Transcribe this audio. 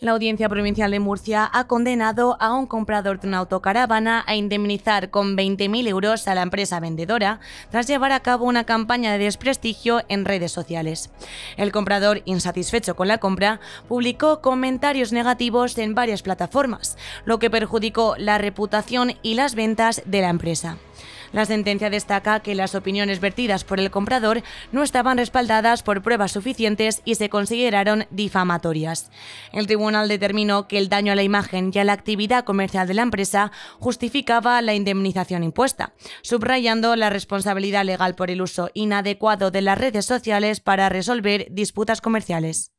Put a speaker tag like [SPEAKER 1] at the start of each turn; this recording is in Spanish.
[SPEAKER 1] La Audiencia Provincial de Murcia ha condenado a un comprador de una autocaravana a indemnizar con 20.000 euros a la empresa vendedora tras llevar a cabo una campaña de desprestigio en redes sociales. El comprador, insatisfecho con la compra, publicó comentarios negativos en varias plataformas, lo que perjudicó la reputación y las ventas de la empresa. La sentencia destaca que las opiniones vertidas por el comprador no estaban respaldadas por pruebas suficientes y se consideraron difamatorias. El tribunal determinó que el daño a la imagen y a la actividad comercial de la empresa justificaba la indemnización impuesta, subrayando la responsabilidad legal por el uso inadecuado de las redes sociales para resolver disputas comerciales.